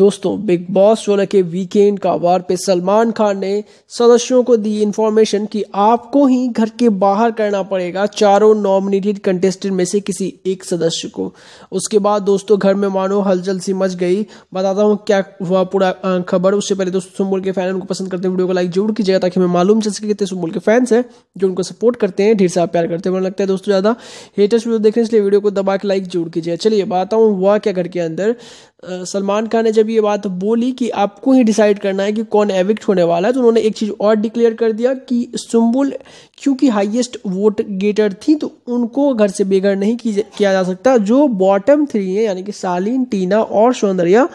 दोस्तों big boss सोलह के वीकेंड का वार पे सलमान खान ने सदस्यों को दी इन्फॉर्मेशन कि आपको ही घर के बाहर करना पड़ेगा चारों नॉमिनेटेड कंटेस्टेंट में से किसी एक सदस्य को उसके बाद दोस्तों घर में मानो हलचल सी मच गई बताता हूँ क्या हुआ पूरा खबर उससे पहले दोस्तों सुम्बुल के फैन उनको पसंद करते हैं वीडियो को लाइक जरूर कीजिएगा ताकि हमें मालूम चल सके कितने सुम्बुल के फैंस हैं जो उनको सपोर्ट करते हैं ढेर सा प्यार करते हैं वरना लगता है दोस्तों ज़्यादा हेटर्स वीडियो देखने इसलिए वीडियो को दबा के लाइक जरूर कीजिए चलिए बताता हूँ हुआ क्या घर के अंदर सलमान खान ने जब ये बात बोली कि आपको ही डिसाइड करना है कि कौन एविक्ट होने वाला है तो उन्होंने एक चीज़ और डिक्लेयर कर दिया कि सुम्बुल क्योंकि हाईएस्ट वोट गेटर थी तो उनको घर से बेघर नहीं किया जा सकता जो बॉटम थ्री है यानी कि सालिन टीना और सौंदर्या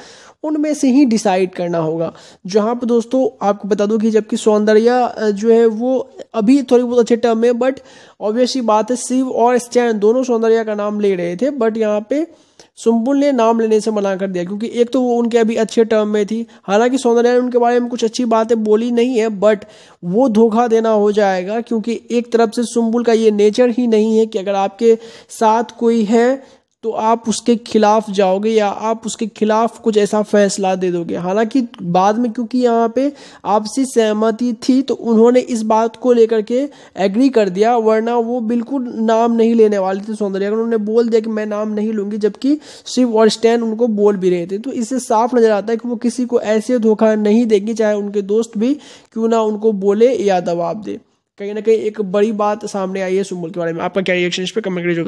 उनमें से ही डिसाइड करना होगा जहाँ पर दोस्तों आपको बता दूँ कि जबकि सौंदर्या जो है वो अभी थोड़ी बहुत अच्छे टर्म में बट ऑब्वियसली बात है शिव और स्टैन दोनों सौंदर्या का नाम ले रहे थे बट यहाँ पे सुम्बुल ने नाम लेने से मना कर दिया क्योंकि एक तो वो उनके अभी अच्छे टर्म में थी हालांकि सौंदर्या ने उनके बारे में कुछ अच्छी बातें बोली नहीं है बट वो धोखा देना हो जाएगा क्योंकि एक तरफ से सुम्बुल का ये नेचर ही नहीं है कि अगर आपके साथ कोई है तो आप उसके खिलाफ जाओगे या आप उसके खिलाफ कुछ ऐसा फैसला दे दोगे हालांकि बाद में क्योंकि यहाँ पे आपसी सहमति थी तो उन्होंने इस बात को लेकर के एग्री कर दिया वरना वो बिल्कुल नाम नहीं लेने वाले थे सौंदर्या उन्होंने बोल दिया कि मैं नाम नहीं लूंगी जबकि शिव और स्टैन उनको बोल भी रहे थे तो इससे साफ नज़र आता है कि वो किसी को ऐसे धोखा नहीं देंगे चाहे उनके दोस्त भी क्यों ना उनको बोले या दबाव दे कहीं ना कहीं एक बड़ी बात सामने आई है सुमुल के बारे में आपका क्या रिएक्शन इस पर कमेंट करिए